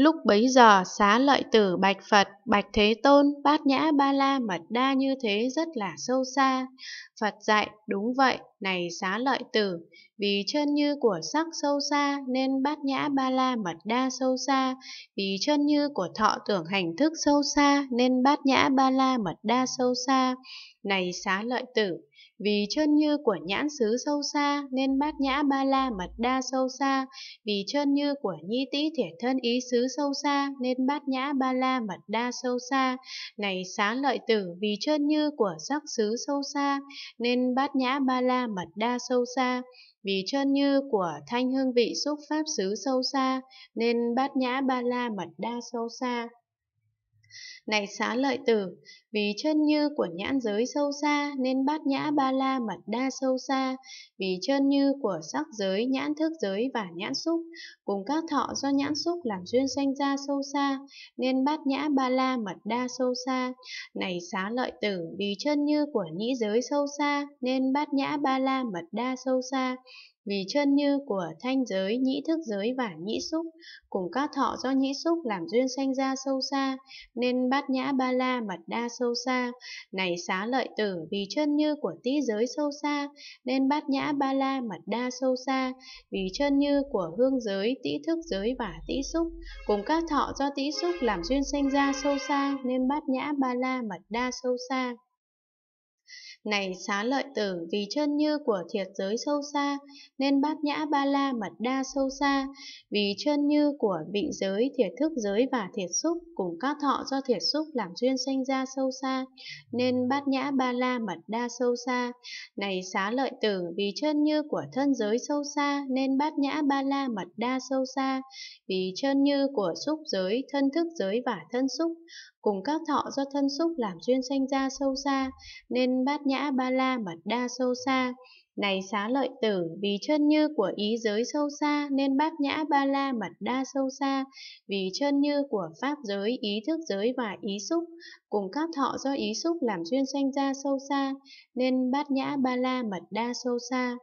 Lúc bấy giờ xá lợi tử bạch Phật, bạch Thế Tôn, bát nhã ba la mật đa như thế rất là sâu xa. Phật dạy, đúng vậy, này xá lợi tử, vì chân như của sắc sâu xa nên bát nhã ba la mật đa sâu xa, vì chân như của thọ tưởng hành thức sâu xa nên bát nhã ba la mật đa sâu xa. Này xá lợi tử, vì chân như của nhãn xứ sâu xa nên bát nhã ba la mật đa sâu xa, vì chân như của nhi tý thể thân ý xứ sâu xa nên bát nhã ba la mật đa sâu xa này xá lợi tử vì trơn như của sắc xứ sâu xa nên bát nhã ba la mật đa sâu xa vì trơn như của thanh hương vị xúc pháp xứ sâu xa nên bát nhã ba la mật đa sâu xa này xá lợi tử, vì chân như của nhãn giới sâu xa nên bát nhã ba la mật đa sâu xa, vì chân như của sắc giới, nhãn thức giới và nhãn xúc, cùng các thọ do nhãn xúc làm duyên sanh ra sâu xa, nên bát nhã ba la mật đa sâu xa. Này xá lợi tử, vì chân như của nhĩ giới sâu xa nên bát nhã ba la mật đa sâu xa, vì chân như của thanh giới, nhĩ thức giới và nhĩ xúc, cùng các thọ do nhĩ xúc làm duyên sanh ra sâu xa, nên bát nhã ba la mật đa sâu xa. Này xá lợi tử, vì chân như của tý giới sâu xa, nên bát nhã ba la mật đa sâu xa, vì chân như của hương giới, tý thức giới và tý xúc, cùng các thọ do tý xúc làm duyên sanh ra sâu xa, nên bát nhã ba la mật đa sâu xa. Này xá lợi tử vì chân như của thiệt giới sâu xa, nên bát nhã ba la mật đa sâu xa, vì chân như của vị giới, thiệt thức giới và thiệt xúc cùng các thọ do thiệt xúc làm duyên sanh ra sâu xa, nên bát nhã ba la mật đa sâu xa. Này xá lợi tử vì chân như của thân giới sâu xa, nên bát nhã ba la mật đa sâu xa, vì chân như của xúc giới, thân thức giới và thân xúc cùng các thọ do thân xúc làm duyên sanh ra sâu xa, nên thân bát nhã ba la mật đa sâu xa. Này xá lợi tử, vì chân như của ý giới sâu xa nên bát nhã ba la mật đa sâu xa, vì chân như của pháp giới, ý thức giới và ý xúc, cùng các thọ do ý xúc làm duyên sanh ra sâu xa, nên bát nhã ba la mật đa sâu xa.